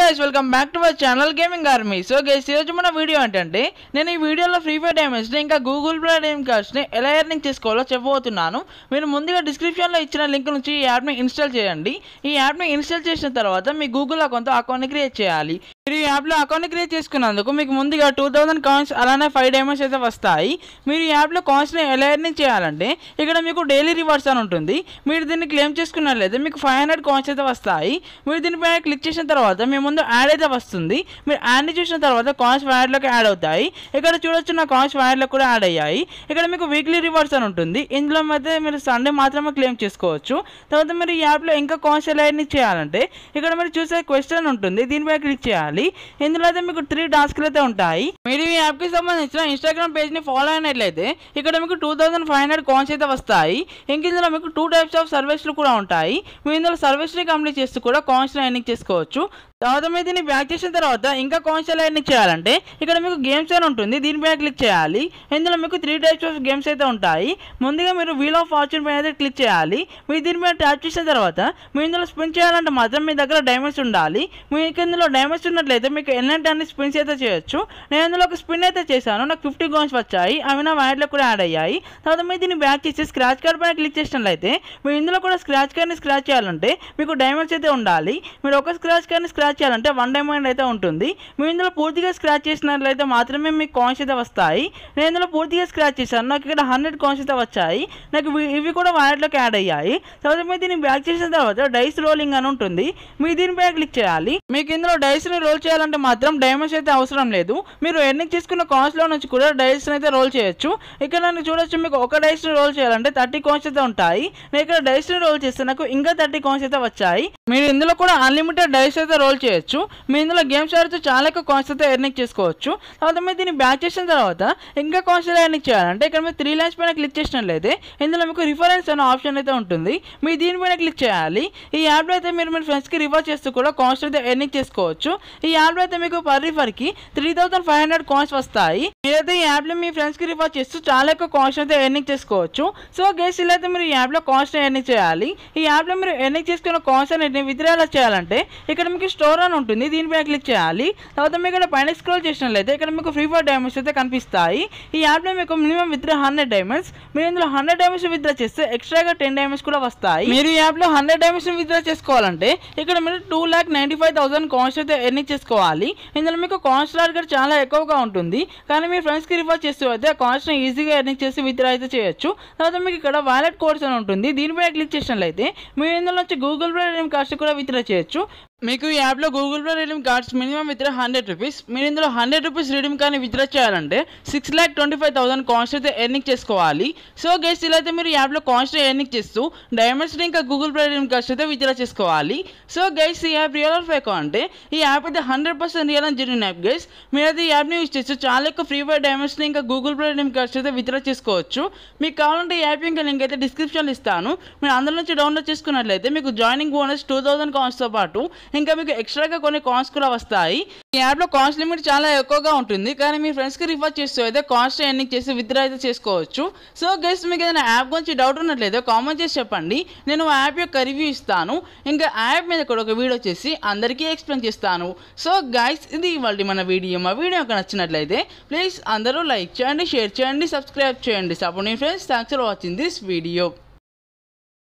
guys welcome back to my channel gaming army so guys ఈరోజు మన video ఏంటంటే నేను ఈ వీడియోలో ఫ్రీ ఫైర్ డైమండ్స్ని ఇంకా గూగుల్ ప్లే డేమ్ కార్డ్స్ని ఎలా ఎర్నింగ్ చేసుకోవాలో చెప్పబోతున్నాను మీరు ముందుగా డిస్క్రిప్షన్లో ఇచ్చిన లింక్ నుంచి ఈ యాప్ని ఇన్స్టాల్ చేయండి ఈ యాప్ని ఇన్స్టాల్ చేసిన తర్వాత మీ గూగుల్ అకౌంట్తో అకౌంట్ని క్రియేట్ చేయాలి మీరు ఈ యాప్లో అకౌంట్ క్రియేట్ చేసుకున్నందుకు మీకు ముందుగా టూ థౌసండ్ కాయిన్స్ అలానే ఫైవ్ డైమండ్స్ అయితే వస్తాయి మీరు ఈ యాప్లో కాయిన్స్ని ఎలా ఎర్నింగ్ చేయాలంటే ఇక్కడ మీకు డైలీ రివార్డ్స్ అని ఉంటుంది మీరు దీన్ని క్లెయిమ్ చేసుకున్నట్లయితే మీకు ఫైవ్ హండ్రెడ్ కాయిన్స్ అయితే వస్తాయి మీరు దీనిపైన క్లిక్ చేసిన తర్వాత మీ ముందు యాడ్ అయితే వస్తుంది మీరు యాడ్ని చూసిన తర్వాత కాయిన్స్ వైర్లోకి యాడ్ అవుతాయి ఇక్కడ చూడొచ్చు నా కాయిన్స్ ఫైవ్ కూడా యాడ్ అయ్యాయి ఇక్కడ మీకు వీక్లీ రివార్డ్స్ అని ఉంటుంది ఇందులో అయితే మీరు సండే మాత్రమే క్లెయిమ్ చేసుకోవచ్చు తర్వాత మీరు ఈ యాప్లో ఇంకా కాయిన్స్ ఎలా ఎర్నింగ్ చేయాలంటే ఇక్కడ మీరు చూసే క్వశ్చన్ ఉంటుంది దీనిపై క్లిక్ చేయాలి చేసుకోండి ఇందులో అయితే మీకు త్రీ టాస్క్లు అయితే ఉంటాయి మీరు యాప్ యాప్కి సంబంధించిన ఇన్స్టాగ్రామ్ పేజ్ని ఫాలో అయినట్లయితే ఇక్కడ మీకు two thousand five hundred coins అయితే వస్తాయి ఇంక ఇందులో మీకు టూ టైప్స్ ఆఫ్ సర్వీస్లు కూడా ఉంటాయి మీరు ఇందులో సర్వీస్ని కంప్లీట్ చేస్తూ కూడా కాయిన్స్ని ఎర్నింగ్ చేసుకోవచ్చు తర్వాత మీరు దీన్ని బ్యాక్ చేసిన తర్వాత ఇంకా కాన్సల్ చేయాలంటే ఇక్కడ మీకు గేమ్స్ అని ఉంటుంది దీనిపైన క్లిక్ చేయాలి ఇందులో మీకు త్రీ టైప్స్ ఆఫ్ గేమ్స్ అయితే ఉంటాయి ముందుగా మీరు వీల్ ఆఫ్ ఫార్చ్యూన్ పైన అయితే క్లిక్ చేయాలి మీరు దీనిపైన ట్యాప్ చేసిన తర్వాత మీ ఇందులో స్పిన్ చేయాలంటే మాత్రం మీ దగ్గర డైమండ్స్ ఉండాలి మీకు ఇందులో డైమండ్స్ ఉన్నట్లయితే మీకు ఎన్నంటే స్పిన్స్ అయితే చేయొచ్చు నేను ఇందులో ఒక స్పిన్ అయితే చేశాను నాకు ఫిఫ్టీ గోన్స్ వచ్చాయి అవి నా వాయిట్లో కూడా యాడ్ అయ్యాయి తర్వాత మీరు దీన్ని బ్యాక్ చేసి స్క్రాచ్ కార్డ్ పైన క్లిక్ చేసినట్లయితే మీరు ఇందులో కూడా స్క్రాచ్ కార్డ్ని స్క్రాచ్ చేయాలంటే మీకు డైమండ్స్ అయితే ఉండాలి మీరు ఒక స్క్రాచ్ కార్డ్ని స్క్రాచ్ స్క్రాచ్ చేయాలంటే వన్ డైమండ్ అయితే ఉంటుంది మేము ఇందులో పూర్తిగా స్క్రాచ్ చేసినట్లయితే మాత్రమే మీకు కాయిన్స్ అయితే వస్తాయి నేను ఇందులో పూర్తిగా స్క్రాచ్ చేశాను నాకు ఇక్కడ హండ్రెడ్ కాయిన్స్ అయితే వచ్చాయి నాకు ఇవి కూడా వాలెట్లోకి యాడ్ అయ్యాయి తర్వాత మీరు దీన్ని బ్యాక్ చేసిన తర్వాత డైస్ రోలింగ్ అని ఉంటుంది మీరు దీనిపై క్లిక్ చేయాలి మీకు ఇందులో డైస్ని రోల్ చేయాలంటే మాత్రం డైమండ్స్ అయితే అవసరం లేదు మీరు ఎన్నిక తీసుకున్న కాన్స్లో నుంచి కూడా డైస్ని అయితే రోల్ చేయొచ్చు ఇక్కడ నన్ను చూడొచ్చు మీకు ఒక డైస్ని రోల్ చేయాలంటే థర్టీ కాయిన్స్ అయితే ఉంటాయి నేను ఇక్కడ డైస్ని రోల్ చేస్తే నాకు ఇంకా థర్టీ కాయిన్స్ అయితే వచ్చాయి మీరు ఇందులో కూడా అన్లిమిటెడ్ డైస్ అయితే రోల్ చేయొచ్చు మీ ఇందులో గేమ్స్ ఆడుతూ చాలా ఎక్కువ కాయిన్స్ అయితే ఎర్నింగ్ చేసుకోవచ్చు తర్వాత మీరు దీన్ని బ్యాక్ చేసిన తర్వాత ఇంకా కాయిన్స్ ఎర్నింగ్ చేయాలంటే ఇక్కడ మీరు త్రీ లైన్స్ పైన క్లిక్ చేసినట్లయితే ఇందులో మీకు రిఫరెన్స్ అనే ఆప్షన్ అయితే ఉంటుంది మీరు దీనిపైన క్లిక్ చేయాలి ఈ యాప్లో అయితే మీరు మీ ఫ్రెండ్స్కి రిఫర్ చేస్తూ కూడా కాయిన్స్ అయితే ఎర్నింగ్ చేసుకోవచ్చు ఈ యాప్లో అయితే మీకు పర్ రిఫర్కి three thousand five hundred coins వస్తాయి మీరైతే ఈ యాప్లో మీ ఫ్రెండ్స్కి రిఫర్ చేస్తూ చాలా ఎక్కువ కాస్ట్ అయితే ఎర్నింగ్ చేసుకోవచ్చు సో గేస్ ఇలా అయితే మీరు ఈ యాప్లో కాయిన్స్ ఎర్నింగ్ చేయాలి ఈ యాప్లో మీరు ఎర్నింగ్ చేసుకున్న కాయిన్స్ అనేది ఎలా చేయాలంటే ఇక్కడ మీకు స్టోర్ స్టోర్ అని ఉంటుంది దీనిపైన క్లిక్ చేయాలి తర్వాత మీకు ఇక్కడ పైన స్క్రోల్ చేసినట్లయితే ఇక్కడ మీకు ఫ్రీ ఫైర్ డైమండ్స్ అయితే కనిపిస్తాయి ఈ యాప్లో మీకు మినిమం విత్డ్రా హండ్రెడ్ డైమండ్స్ మీరు ఇందులో హండ్రెడ్ డైమండ్స్ విత్డ్రా చేస్తే ఎక్స్ట్రాగా టెన్ డైమండ్స్ కూడా వస్తాయి మీరు ఈ యాప్లో హండ్రెడ్ డైమండ్స్ విత్డ్రా చేసుకోవాలంటే ఇక్కడ మీరు two lakh ninety five thousand coins అయితే ఎర్నింగ్ చేసుకోవాలి ఇందులో మీకు కాయిన్స్ టార్గెట్ చాలా ఎక్కువగా ఉంటుంది కానీ మీ ఫ్రెండ్స్కి రిఫర్ చేస్తూ అయితే కాయిన్స్ని ఈజీగా ఎర్నింగ్ చేసి విత్డ్రా అయితే చేయొచ్చు తర్వాత మీకు ఇక్కడ వాలెట్ కోర్స్ అని ఉంటుంది దీనిపైన క్లిక్ చేసినట్లయితే మీరు ఇందులో నుంచి గూగుల్ పే కార్డ్స్ కూడా విత్డ్రా చేయొచ్చు మీకు ఈ యాప్లో Google Pay redeem cards minimum withdraw hundred rupees మీరు ఇందులో హండ్రెడ్ రూపీస్ రిడీమ్ కానీ విత్డ్రా చేయాలంటే six lakh twenty five thousand coins అయితే ఎర్నింగ్ చేసుకోవాలి సో గెస్ట్ ఇలా అయితే మీరు యాప్లో కాన్స్ట్ ఎర్నింగ్ చేస్తూ డైమండ్స్ ఇంకా గూగుల్ పే రిడీమ్ కార్డ్స్ అయితే విత్డ్రా చేసుకోవాలి సో గైస్ ఈ యాప్ రియల్ ఆఫ్ ఫేక్ అంటే ఈ యాప్ అయితే హండ్రెడ్ పర్సెంట్ రియల్ అని జరిగిన యాప్ గైస్ మీరు అయితే ఈ యాప్ని యూజ్ చేస్తూ చాలా ఎక్కువ ఫ్రీ ఫైర్ డైమండ్స్ ఇంకా గూగుల్ పే రిడీమ్ కార్డ్స్ అయితే విత్డ్రా చేసుకోవచ్చు మీకు కావాలంటే ఈ యాప్ ఇంకా లింక్ అయితే డిస్క్రిప్షన్లో ఇస్తాను మీరు అందులో నుంచి డౌన్లోడ్ చేసుకున్నట్లయితే మీకు జాయినింగ్ బోనస్ టూ థౌసండ్ కాన్స్తో పాటు ఇంకా మీకు ఎక్స్ట్రాగా కొన్ని కాన్స్ కూడా వస్తాయి ఈ యాప్లో కాన్స్ లిమిట్ చాలా ఎక్కువగా ఉంటుంది కానీ మీ ఫ్రెండ్స్కి రిఫర్ చేస్తూ అయితే కాన్స్ ఎన్నింగ్ చేసి విత్డ్రా అయితే చేసుకోవచ్చు సో గెస్ట్ మీకు ఏదైనా యాప్ గురించి డౌట్ ఉన్నట్లయితే కామెంట్ చేసి చెప్పండి నేను ఆ యాప్ యొక్క రివ్యూ ఇస్తాను ఇంకా యాప్ మీద కూడా ఒక వీడియో చేసి అందరికీ ఎక్స్ప్లెయిన్ చేస్తాను సో గైస్ ఇది ఇవాళ మన వీడియో మా వీడియో నచ్చినట్లయితే ప్లీజ్ అందరూ లైక్ చేయండి షేర్ చేయండి సబ్స్క్రైబ్ చేయండి support friends thanks for watching this video